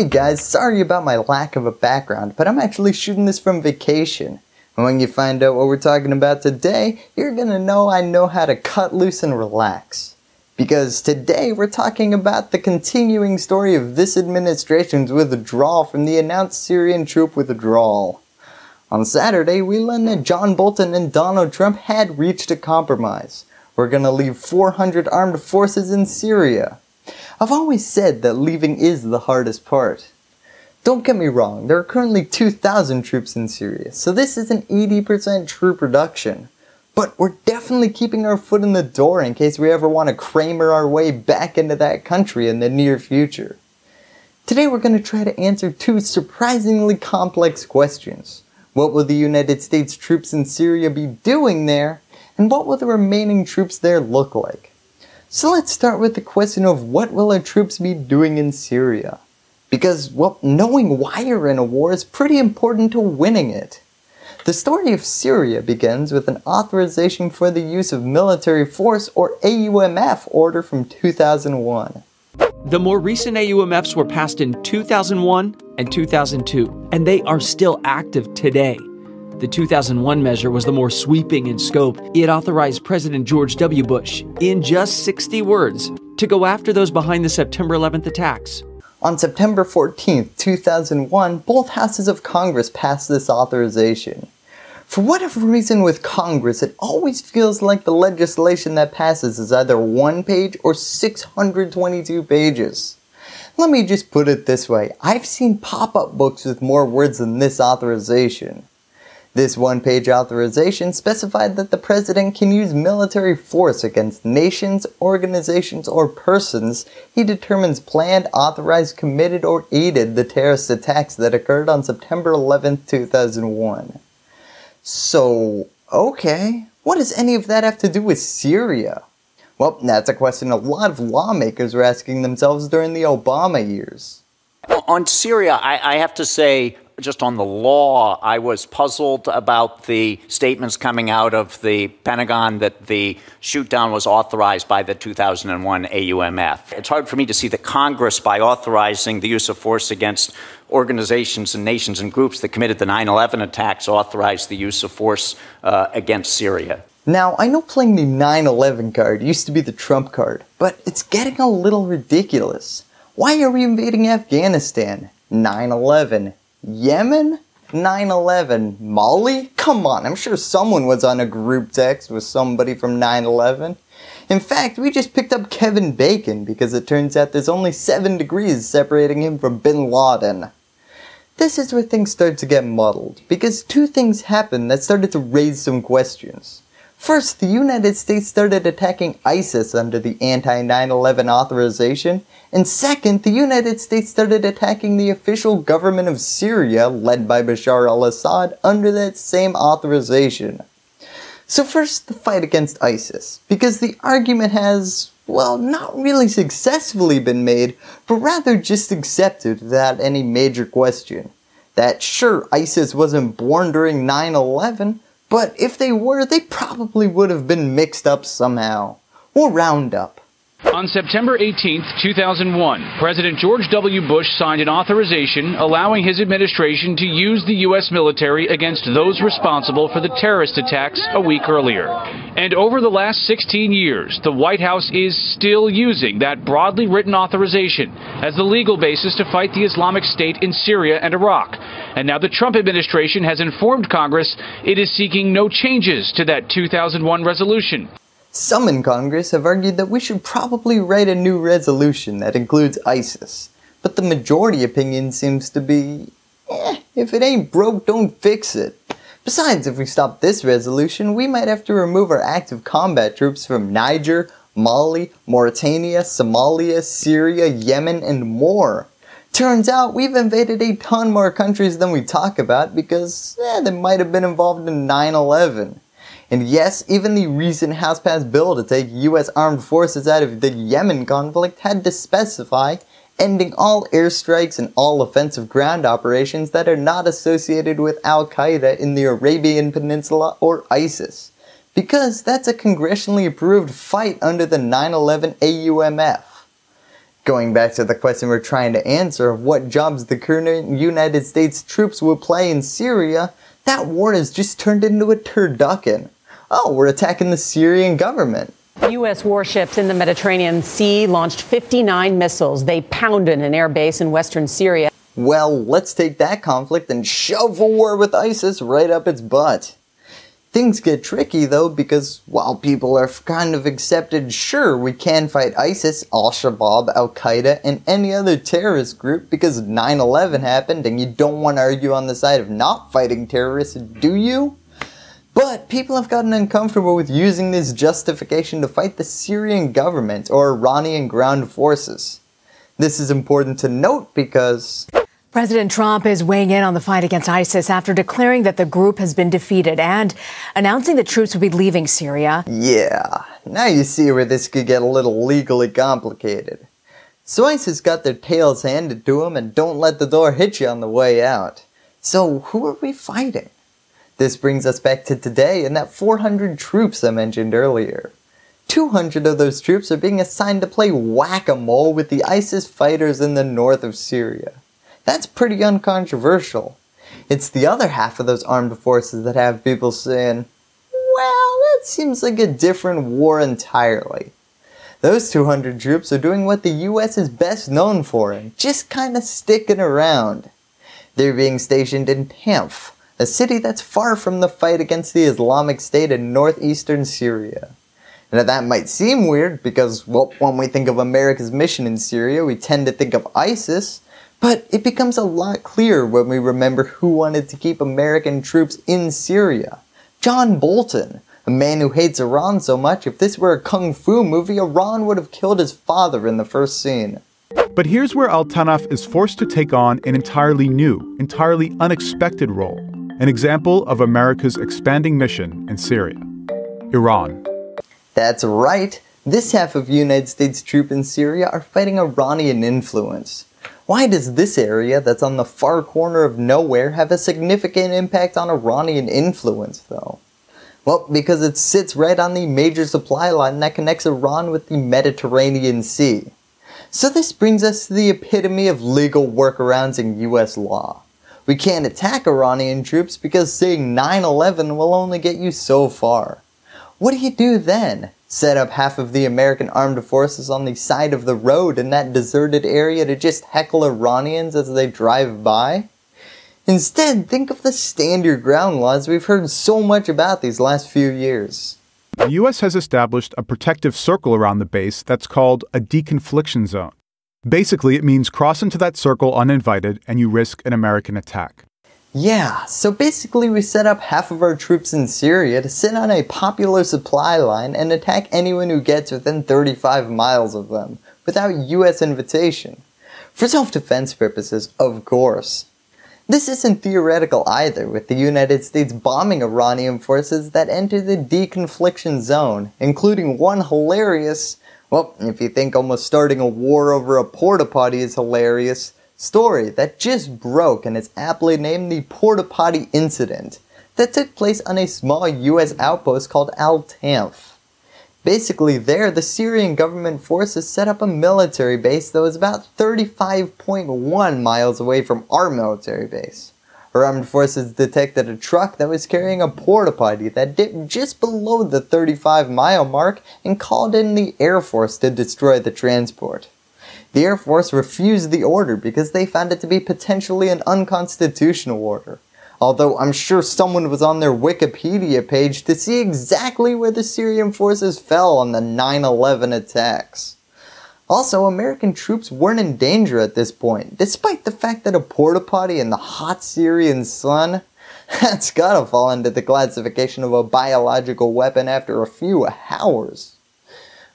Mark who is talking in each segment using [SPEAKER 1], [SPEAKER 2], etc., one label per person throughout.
[SPEAKER 1] Hey guys, sorry about my lack of a background, but I'm actually shooting this from vacation. And when you find out what we're talking about today, you're gonna know I know how to cut loose and relax. Because today we're talking about the continuing story of this administration's withdrawal from the announced Syrian troop withdrawal. On Saturday, we learned that John Bolton and Donald Trump had reached a compromise. We're gonna leave 400 armed forces in Syria. I've always said that leaving is the hardest part. Don't get me wrong, there are currently 2,000 troops in Syria, so this is an 80% troop reduction. But we're definitely keeping our foot in the door in case we ever want to Kramer our way back into that country in the near future. Today we're going to try to answer two surprisingly complex questions. What will the United States troops in Syria be doing there? And what will the remaining troops there look like? So let's start with the question of what will our troops be doing in Syria? Because, well, knowing why you're in a war is pretty important to winning it. The story of Syria begins with an Authorization for the Use of Military Force or AUMF order from 2001. The more recent AUMFs were passed in 2001 and 2002, and they are still active today. The 2001 measure was the more sweeping in scope. It authorized President George W. Bush, in just 60 words, to go after those behind the September 11th attacks. On September 14, 2001, both houses of Congress passed this authorization. For whatever reason with Congress, it always feels like the legislation that passes is either one page or 622 pages. Let me just put it this way, I've seen pop-up books with more words than this authorization. This one-page authorization specified that the president can use military force against nations, organizations, or persons he determines planned, authorized, committed, or aided the terrorist attacks that occurred on September 11, 2001. So, okay, what does any of that have to do with Syria? Well, that's a question a lot of lawmakers were asking themselves during the Obama years. on Syria, I, I have to say, just on the law, I was puzzled about the statements coming out of the Pentagon that the shootdown was authorized by the 2001 AUMF. It's hard for me to see that Congress, by authorizing the use of force against organizations and nations and groups that committed the 9 11 attacks, authorized the use of force uh, against Syria. Now, I know playing the 9 11 card used to be the Trump card, but it's getting a little ridiculous. Why are we invading Afghanistan? 9 11. Yemen? 9 11? Mali? Come on, I'm sure someone was on a group text with somebody from 9 11. In fact, we just picked up Kevin Bacon because it turns out there's only 7 degrees separating him from bin Laden. This is where things start to get muddled because two things happened that started to raise some questions. First, the United States started attacking ISIS under the anti 9 11 authorization, and second, the United States started attacking the official government of Syria, led by Bashar al Assad, under that same authorization. So, first, the fight against ISIS, because the argument has, well, not really successfully been made, but rather just accepted without any major question. That sure, ISIS wasn't born during 9 11, but if they were, they probably would have been mixed up somehow. Or round up. On September 18, 2001, President George W. Bush signed an authorization allowing his administration to use the U.S. military against those responsible for the terrorist attacks a week earlier. And over the last 16 years, the White House is still using that broadly written authorization as the legal basis to fight the Islamic State in Syria and Iraq. And now the Trump administration has informed Congress it is seeking no changes to that 2001 resolution. Some in Congress have argued that we should probably write a new resolution that includes ISIS, but the majority opinion seems to be, eh, if it ain't broke, don't fix it. Besides, if we stop this resolution, we might have to remove our active combat troops from Niger, Mali, Mauritania, Somalia, Syria, Yemen, and more. Turns out we've invaded a ton more countries than we talk about because eh, they might have been involved in 9 11. And yes, even the recent House passed bill to take U.S. armed forces out of the Yemen conflict had to specify ending all airstrikes and all offensive ground operations that are not associated with Al Qaeda in the Arabian Peninsula or ISIS, because that's a congressionally approved fight under the 9 11 AUMF. Going back to the question we're trying to answer of what jobs the current United States troops will play in Syria, that war has just turned into a turducken oh, we're attacking the Syrian government. U.S. warships in the Mediterranean Sea launched 59 missiles. They pounded an air base in western Syria. Well, let's take that conflict and shove a war with ISIS right up its butt. Things get tricky though because while people are kind of accepted, sure, we can fight ISIS, Al-Shabaab, Al-Qaeda, and any other terrorist group because 9-11 happened and you don't want to argue on the side of not fighting terrorists, do you? But people have gotten uncomfortable with using this justification to fight the Syrian government or Iranian ground forces. This is important to note because President Trump is weighing in on the fight against ISIS after declaring that the group has been defeated and announcing the troops will be leaving Syria. Yeah, now you see where this could get a little legally complicated. So ISIS got their tails handed to them and don't let the door hit you on the way out. So who are we fighting? This brings us back to today and that 400 troops I mentioned earlier. 200 of those troops are being assigned to play whack-a-mole with the ISIS fighters in the north of Syria. That's pretty uncontroversial. It's the other half of those armed forces that have people saying, well, that seems like a different war entirely. Those 200 troops are doing what the US is best known for and just kinda sticking around. They're being stationed in Tamph, a city that's far from the fight against the Islamic State in northeastern Syria. Now that might seem weird because well, when we think of America's mission in Syria, we tend to think of ISIS, but it becomes a lot clearer when we remember who wanted to keep American troops in Syria. John Bolton, a man who hates Iran so much, if this were a kung fu movie, Iran would have killed his father in the first scene. But here's where Al Tanaf is forced to take on an entirely new, entirely unexpected role an example of America's expanding mission in Syria. Iran. That's right. This half of United States troops in Syria are fighting Iranian influence. Why does this area that's on the far corner of nowhere have a significant impact on Iranian influence, though? Well, because it sits right on the major supply line that connects Iran with the Mediterranean Sea. So this brings us to the epitome of legal workarounds in US law. We can't attack Iranian troops because saying 9-11 will only get you so far. What do you do then? Set up half of the American armed forces on the side of the road in that deserted area to just heckle Iranians as they drive by? Instead, think of the stand your ground laws we've heard so much about these last few years. The U.S. has established a protective circle around the base that's called a deconfliction zone. Basically, it means cross into that circle uninvited and you risk an American attack. Yeah, so basically we set up half of our troops in Syria to sit on a popular supply line and attack anyone who gets within 35 miles of them, without US invitation. For self-defense purposes, of course. This isn't theoretical either, with the United States bombing Iranian forces that enter the deconfliction zone, including one hilarious well, if you think almost starting a war over a porta potty is hilarious, story that just broke and is aptly named the porta potty incident that took place on a small US outpost called Al Tanf. Basically, there, the Syrian government forces set up a military base that was about 35.1 miles away from our military base. Her armed forces detected a truck that was carrying a porta potty that dipped just below the 35 mile mark and called in the Air Force to destroy the transport. The Air Force refused the order because they found it to be potentially an unconstitutional order. Although I'm sure someone was on their Wikipedia page to see exactly where the Syrian forces fell on the 9 11 attacks. Also, American troops weren't in danger at this point, despite the fact that a porta potty in the hot Syrian sun that's gotta fall into the classification of a biological weapon after a few hours.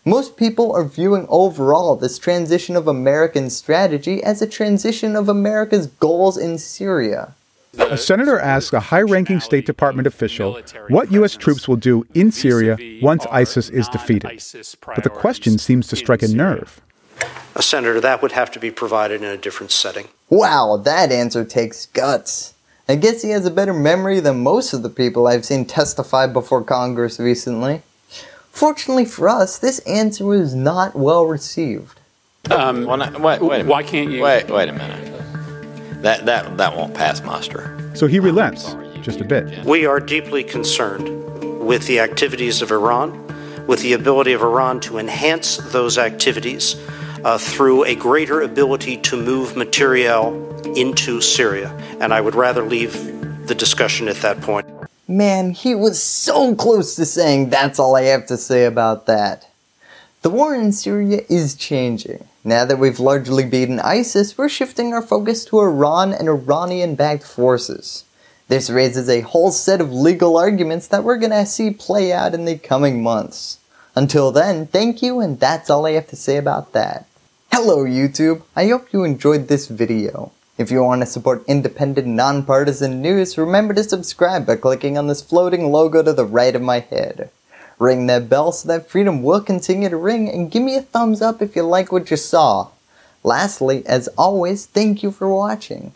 [SPEAKER 1] Most people are viewing overall this transition of American strategy as a transition of America's goals in Syria. A senator asked a high ranking State Department official what U.S. troops will do in Syria once ISIS is defeated. But the question seems to strike a nerve a senator, that would have to be provided in a different setting. Wow, that answer takes guts. I guess he has a better memory than most of the people I've seen testify before Congress recently. Fortunately for us, this answer was not well received. Um, well, not, wait, wait why can't you? Wait, wait a minute. That, that, that won't pass muster. So he relents just a bit. We are deeply concerned with the activities of Iran, with the ability of Iran to enhance those activities uh, through a greater ability to move materiel into Syria. And I would rather leave the discussion at that point. Man, he was so close to saying that's all I have to say about that. The war in Syria is changing. Now that we've largely beaten ISIS, we're shifting our focus to Iran and Iranian backed forces. This raises a whole set of legal arguments that we're going to see play out in the coming months. Until then, thank you, and that's all I have to say about that. Hello YouTube! I hope you enjoyed this video. If you want to support independent, nonpartisan news, remember to subscribe by clicking on this floating logo to the right of my head. Ring that bell so that freedom will continue to ring, and give me a thumbs up if you like what you saw. Lastly, as always, thank you for watching.